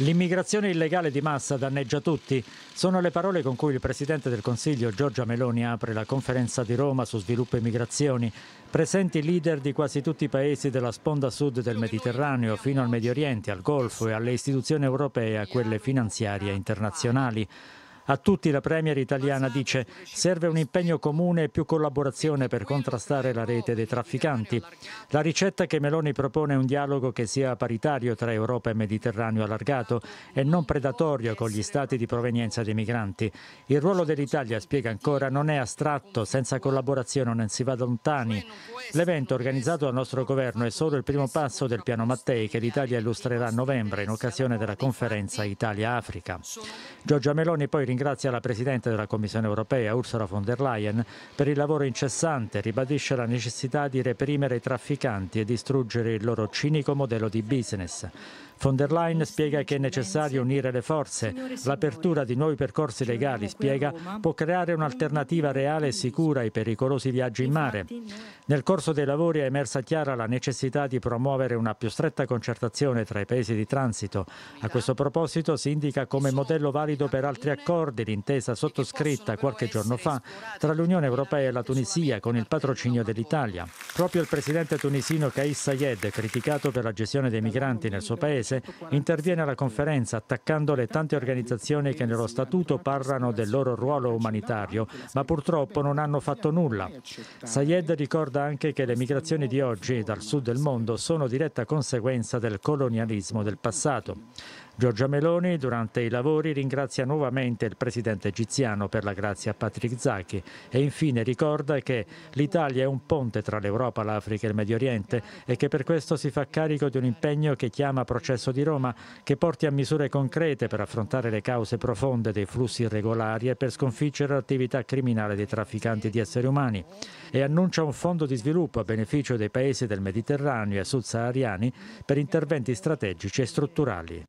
L'immigrazione illegale di massa danneggia tutti. Sono le parole con cui il Presidente del Consiglio Giorgia Meloni apre la conferenza di Roma su sviluppo e migrazioni. Presenti leader di quasi tutti i paesi della sponda sud del Mediterraneo fino al Medio Oriente, al Golfo e alle istituzioni europee, a quelle finanziarie internazionali. A tutti la Premier italiana dice serve un impegno comune e più collaborazione per contrastare la rete dei trafficanti. La ricetta che Meloni propone è un dialogo che sia paritario tra Europa e Mediterraneo allargato e non predatorio con gli stati di provenienza dei migranti. Il ruolo dell'Italia, spiega ancora, non è astratto, senza collaborazione non si va lontani. L'evento organizzato dal nostro governo è solo il primo passo del piano Mattei che l'Italia illustrerà a novembre in occasione della conferenza Italia-Africa. Giorgia Meloni poi ringrazia ringrazia la Presidente della Commissione europea, Ursula von der Leyen, per il lavoro incessante, ribadisce la necessità di reprimere i trafficanti e distruggere il loro cinico modello di business. Von der Leyen spiega che è necessario unire le forze. L'apertura di nuovi percorsi legali, spiega, può creare un'alternativa reale e sicura ai pericolosi viaggi in mare. Nel corso dei lavori è emersa chiara la necessità di promuovere una più stretta concertazione tra i paesi di transito. A questo proposito si indica come modello valido per altri accordi l'intesa sottoscritta qualche giorno fa tra l'Unione Europea e la Tunisia con il patrocinio dell'Italia. Proprio il presidente tunisino Kais Sayed, criticato per la gestione dei migranti nel suo paese, Paese, interviene alla conferenza attaccando le tante organizzazioni che nello statuto parlano del loro ruolo umanitario, ma purtroppo non hanno fatto nulla. Sayed ricorda anche che le migrazioni di oggi dal sud del mondo sono diretta conseguenza del colonialismo del passato. Giorgia Meloni durante i lavori ringrazia nuovamente il presidente egiziano per la grazia a Patrick Zaki e infine ricorda che l'Italia è un ponte tra l'Europa, l'Africa e il Medio Oriente e che per questo si fa carico di un impegno che chiama Processo di Roma che porti a misure concrete per affrontare le cause profonde dei flussi irregolari e per sconfiggere l'attività criminale dei trafficanti di esseri umani e annuncia un fondo di sviluppo a beneficio dei paesi del Mediterraneo e subsahariani per interventi strategici e strutturali.